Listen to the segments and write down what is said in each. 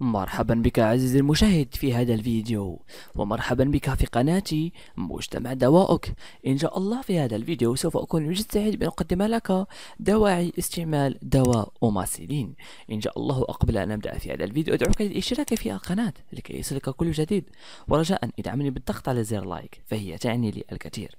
مرحبا بك عزيزي المشاهد في هذا الفيديو ومرحبا بك في قناتي مجتمع دوائك إن شاء الله في هذا الفيديو سوف أكون مجتهد سعيد بأن أقدم لك دواعي استعمال دواء أوماسيلين إن شاء الله قبل أن أبدأ في هذا الفيديو أدعوك للاشتراك في القناة لكي يصلك كل جديد ورجاء ادعمني بالضغط على زر لايك فهي تعني لي الكثير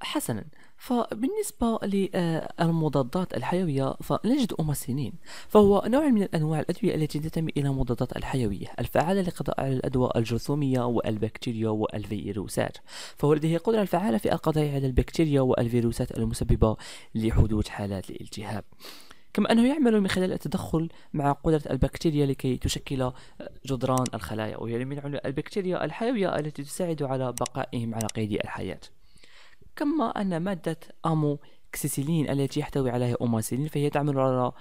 حسنا فبالنسبة للمضادات آه، الحيوية فنجد أوماسينين فهو نوع من أنواع الأدوية التي تنتمي إلى المضادات الحيوية الفعالة للقضاء على الأدواء الجرثومية والبكتيريا والفيروسات فهو لديه قدرة الفعالة في القضاء على البكتيريا والفيروسات المسببة لحدوث حالات الالتهاب كما أنه يعمل من خلال التدخل مع قدرة البكتيريا لكي تشكل آه، جدران الخلايا وهي من البكتيريا الحيوية التي تساعد على بقائهم على قيد الحياة كما أن مادة أموكسيسيلين التي يحتوي عليها أوماسيلين فهي تعمل على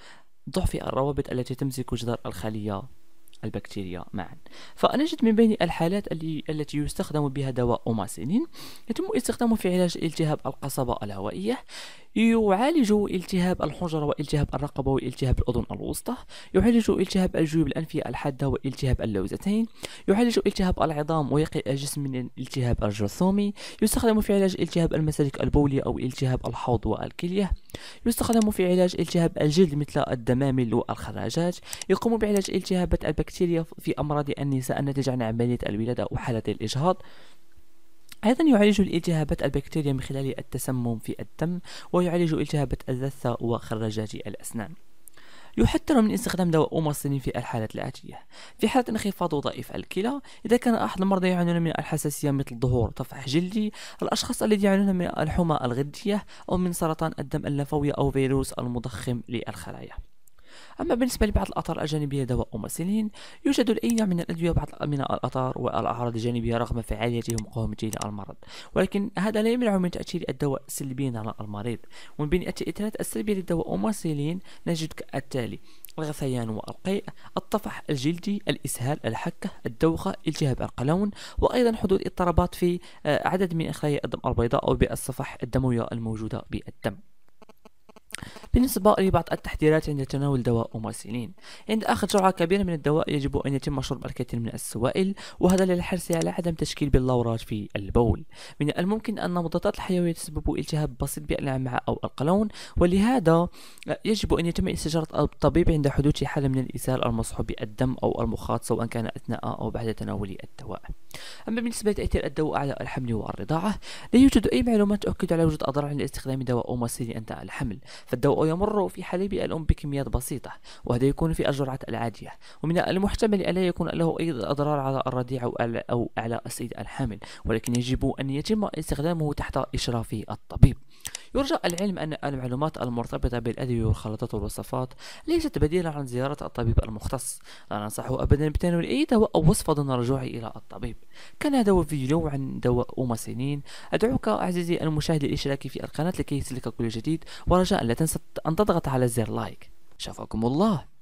ضعف الروابط التي تمسك جدار الخلية البكتيريا معا فنجد من بين الحالات التي يستخدم بها دواء أوماسيلين يتم استخدامه في علاج التهاب القصبة الهوائية يعالج التهاب الحنجرة والتهاب الرقبة والتهاب الأذن الوسطى يعالج التهاب الجيوب الأنفية الحادة والتهاب اللوزتين يعالج التهاب العظام ويقي الجسم من التهاب الجرثومي يستخدم في علاج التهاب المسالك البولية أو التهاب الحوض والكلية يستخدم في علاج التهاب الجلد مثل الدمامل والخراجات يقوم بعلاج التهابات البكتيريا في أمراض النساء الناتجة عن عملية الولادة أو حالة الإجهاض أيضا يعالج الالتهابات البكتيريا من خلال التسمم في الدم ويعالج التهابات اللثة وخراجات الأسنان يحذر من استخدام دواء أوماصين في الحالات الآتية في حالة انخفاض وظائف الكلى إذا كان أحد المرضى يعانون من الحساسية مثل ظهور طفح جلدي الأشخاص الذين يعانون من الحمى الغدية أو من سرطان الدم اللفوي أو فيروس المضخم للخلايا أما بالنسبة لبعض الآثار الجانبية دواء ممثلين يوجد الأي من الأدوية بعض من الآثار والأعراض الجانبية رغم فعاليته ومقاومته للمرض ولكن هذا لا يمنع من تأثير الدواء سلبيا على المريض ومن بين التأثيرات السلبية للدواء ممثلين نجد كالتالي الغثيان والقيء الطفح الجلدي الإسهال الحكة الدوخة التهاب القولون وأيضا حدوث اضطرابات في آه، عدد من خلايا الدم البيضاء أو بالصفح الدموية الموجودة بالدم بالنسبة لبعض التحذيرات عند تناول دواء أوماسيلين عند أخذ جرعة كبيرة من الدواء يجب أن يتم شرب الكثير من السوائل وهذا للحرص على عدم تشكيل بلورات في البول من الممكن أن مضادات الحيوية تسبب التهاب بسيط بالأمعاء أو القولون ولهذا يجب أن يتم استشارة الطبيب عند حدوث حالة من الإسهال المصحوب بالدم أو المخاط سواء كان أثناء أو بعد تناول الدواء أما بالنسبة لتأثير الدواء على الحمل والرضاعة لا يوجد أي معلومات تؤكد على وجود أضرار عند استخدام دواء أوماسيلين أثناء الحمل فالدواء ويمر في حليب الأم بكميات بسيطة وهذا يكون في الجرعات العادية ومن المحتمل ألا يكون له أي أضرار على الرضيع أو على السيد الحامل ولكن يجب أن يتم استخدامه تحت إشراف الطبيب يرجى العلم أن المعلومات المرتبطة بالأدوية والخلطات والوصفات ليست بديلا عن زيارة الطبيب المختص لا ننصحه أبدا بتناول أي دواء أو وصفة دون الرجوع إلى الطبيب كان هذا هو فيديو عن دواء سنين أدعوك عزيزي المشاهد للاشتراك في القناة لكي يصلك كل جديد ورجاء لا تنسى أن تضغط على زر لايك شفاكم الله